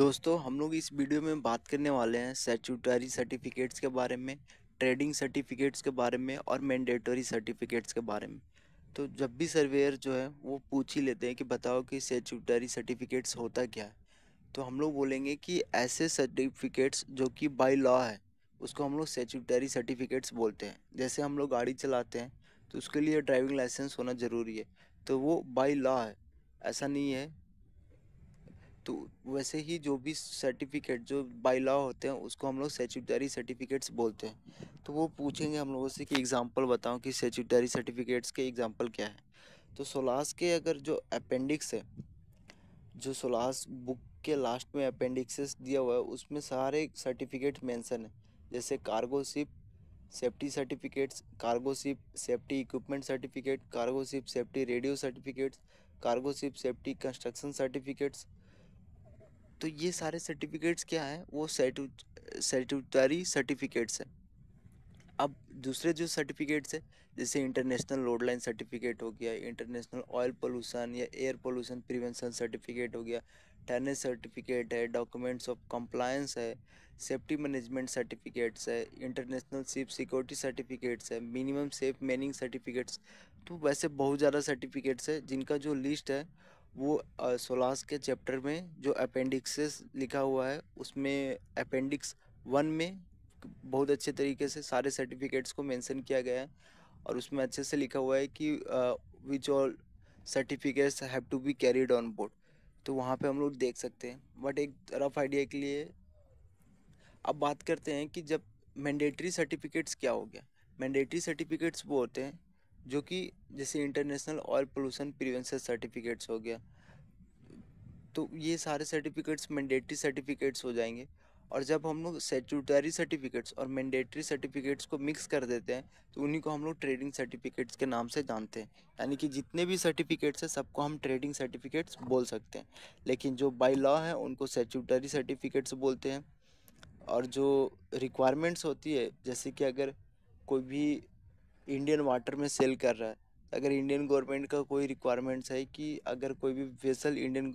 दोस्तों हम लोग इस वीडियो में बात करने वाले हैं सेचुटरी सर्टिफिकेट्स के बारे में ट्रेडिंग सर्टिफिकेट्स के बारे में और मैंडेटरी सर्टिफिकेट्स के बारे में तो जब भी सर्वेयर जो है वो पूछ ही लेते हैं कि बताओ कि सेचुटरी सर्टिफिकेट्स होता क्या है तो हम लोग बोलेंगे कि ऐसे सर्टिफिकेट्स जो कि बाई लॉ है उसको हम लोग सेचुटरी सर्टिफिकेट्स बोलते हैं जैसे हम लोग गाड़ी चलाते हैं तो उसके लिए ड्राइविंग लाइसेंस होना ज़रूरी है तो वो बाई लॉ है ऐसा नहीं है तो वैसे ही जो भी सर्टिफिकेट जो बाई लॉ होते हैं उसको हम लोग सेचुटरी सर्टिफिकेट्स बोलते हैं तो वो पूछेंगे हम लोगों से कि एग्ज़ाम्पल बताओ कि सेचुटरी सर्टिफिकेट्स के एग्ज़ाम्पल क्या है तो सोलास के अगर जो अपेंडिक्स है जो सोलास बुक के लास्ट में अपेंडिक्सेस दिया हुआ है उसमें सारे सर्टिफिकेट मैंसन है जैसे cargo ship safety certificates cargo ship safety equipment certificate cargo ship safety radio certificates cargo ship safety construction certificates तो ये सारे सर्टिफिकेट्स क्या हैं वो स्टेटूटरी सर्टिफिकेट्स हैं अब दूसरे जो सर्टिफिकेट्स है जैसे इंटरनेशनल रोड लाइन सर्टिफिकेट हो गया इंटरनेशनल ऑयल पोल्यूशन या एयर पोल्यूशन प्रिवेंशन सर्टिफिकेट हो गया टेनिस सर्टिफिकेट है डॉक्यूमेंट्स ऑफ कंप्लायंस है सेफ्टी मैनेजमेंट सर्टिफिकेट्स है इंटरनेशनल सेफ सिक्योरिटी सर्टिफिकेट्स है मिनिमम सेफ मैनिंग सर्टिफिकेट्स तो वैसे बहुत ज़्यादा सर्टिफिकेट्स है जिनका जो लिस्ट है वो सोलास के चैप्टर में जो अपेंडिक्सेस लिखा हुआ है उसमें अपेंडिक्स वन में बहुत अच्छे तरीके से सारे सर्टिफिकेट्स को मेंशन किया गया है और उसमें अच्छे से लिखा हुआ है कि which all certificates have to be carried on board तो वहाँ पे हम लोग देख सकते हैं बट एक रफ आइडिया के लिए अब बात करते हैं कि जब मैंडेटरी सर्टिफिकेट्स क्या हो गया मैंडेटरी सर्टिफिकेट्स वो होते हैं जो कि जैसे international oil pollution prevention certificates हो गया तो ये सारे सर्टिफिकेट्स मैंडेटरी सर्टिफिकेट्स हो जाएंगे और जब हम लोग सेचुटरी सर्टिफिकेट्स और मैंडेटरी सर्टिफिकेट्स को मिक्स कर देते हैं तो उन्हीं को हम लोग ट्रेडिंग सर्टिफिकेट्स के नाम से जानते हैं यानी कि जितने भी सर्टिफिकेट्स हैं सबको हम ट्रेडिंग सर्टिफिकेट्स बोल सकते हैं लेकिन जो बाई लॉ है उनको सेचुटरी सर्टिफिकेट्स बोलते हैं और जो रिक्वायरमेंट्स होती है जैसे कि अगर कोई भी इंडियन वाटर में सेल कर रहा है अगर इंडियन गवर्नमेंट का कोई रिक्वायरमेंट्स है कि अगर कोई भी वेसल इंडियन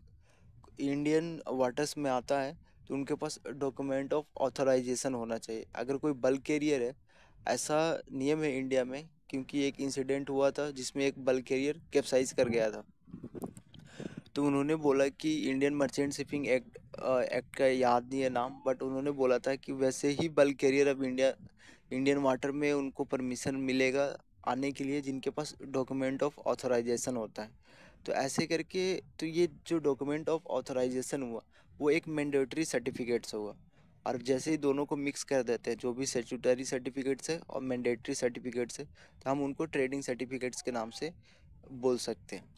इंडियन वाटर्स में आता है तो उनके पास डॉक्यूमेंट ऑफ ऑथराइजेशन होना चाहिए अगर कोई बल्क कैरियर है ऐसा नियम है इंडिया में क्योंकि एक इंसिडेंट हुआ था जिसमें एक बल्क कैरियर कैप्साइज कर गया था तो उन्होंने बोला कि Indian merchant shipping act act का याद नहीं है नाम बट उन्होंने बोला था कि वैसे ही बल्क कैरियर अब इंडिया इंडियन वाटर में उनको परमिशन मिलेगा आने के लिए जिनके पास डॉक्यूमेंट ऑफ ऑथोराइजेशन होता है तो ऐसे करके तो ये जो डॉक्यूमेंट ऑफ ऑथोराइजेशन हुआ वो एक मैंडेटरी सर्टिफिकेट्स हुआ और जैसे ही दोनों को मिक्स कर देते हैं जो भी सेचुटरी सर्टिफिकेट्स है और मैंडेटरी सर्टिफिकेट्स है तो हम उनको ट्रेडिंग सर्टिफिकेट्स के नाम से बोल सकते हैं